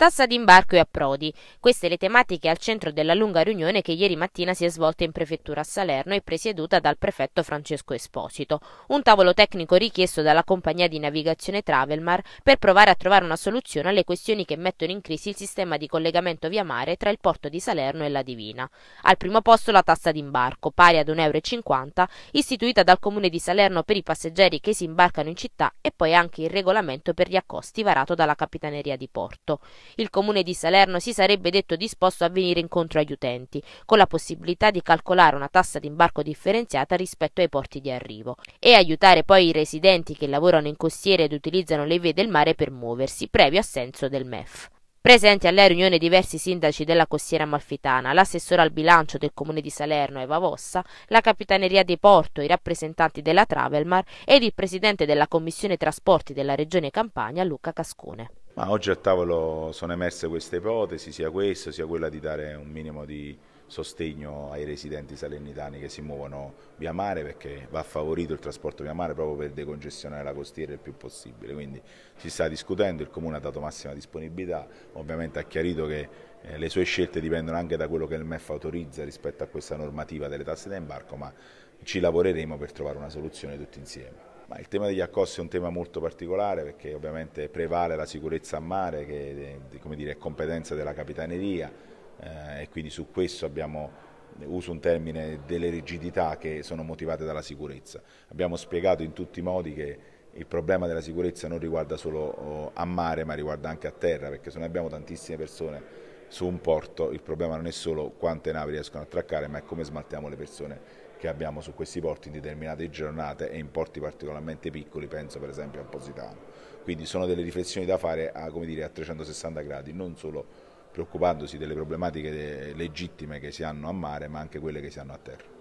Tassa di imbarco e approdi. Queste le tematiche al centro della lunga riunione che ieri mattina si è svolta in prefettura a Salerno e presieduta dal prefetto Francesco Esposito. Un tavolo tecnico richiesto dalla compagnia di navigazione Travelmar per provare a trovare una soluzione alle questioni che mettono in crisi il sistema di collegamento via mare tra il porto di Salerno e la Divina. Al primo posto la tassa di imbarco, pari ad 1,50 euro, istituita dal comune di Salerno per i passeggeri che si imbarcano in città e poi anche il regolamento per gli accosti varato dalla Capitaneria di Porto il comune di Salerno si sarebbe detto disposto a venire incontro agli utenti, con la possibilità di calcolare una tassa d'imbarco differenziata rispetto ai porti di arrivo e aiutare poi i residenti che lavorano in costiere ed utilizzano le vie del mare per muoversi, previo assenso del MEF. Presenti alla riunione diversi sindaci della costiera malfitana, l'assessore al bilancio del comune di Salerno Eva Vossa, la capitaneria di Porto, i rappresentanti della Travelmar ed il presidente della commissione trasporti della regione Campania Luca Cascone. Ma oggi a tavolo sono emerse queste ipotesi, sia questa sia quella di dare un minimo di sostegno ai residenti salernitani che si muovono via mare perché va favorito il trasporto via mare proprio per decongestionare la costiera il più possibile. Quindi si sta discutendo, il Comune ha dato massima disponibilità, ovviamente ha chiarito che eh, le sue scelte dipendono anche da quello che il MEF autorizza rispetto a questa normativa delle tasse da imbarco, ma ci lavoreremo per trovare una soluzione tutti insieme. Ma il tema degli accosti è un tema molto particolare perché ovviamente prevale la sicurezza a mare che eh, dire, è competenza della capitaneria eh, e quindi su questo abbiamo uso un termine delle rigidità che sono motivate dalla sicurezza. Abbiamo spiegato in tutti i modi che il problema della sicurezza non riguarda solo oh, a mare ma riguarda anche a terra perché se noi abbiamo tantissime persone su un porto il problema non è solo quante navi riescono a traccare ma è come smaltiamo le persone che abbiamo su questi porti in determinate giornate e in porti particolarmente piccoli, penso per esempio a Positano. Quindi sono delle riflessioni da fare a, dire, a 360 gradi, non solo preoccupandosi delle problematiche legittime che si hanno a mare, ma anche quelle che si hanno a terra.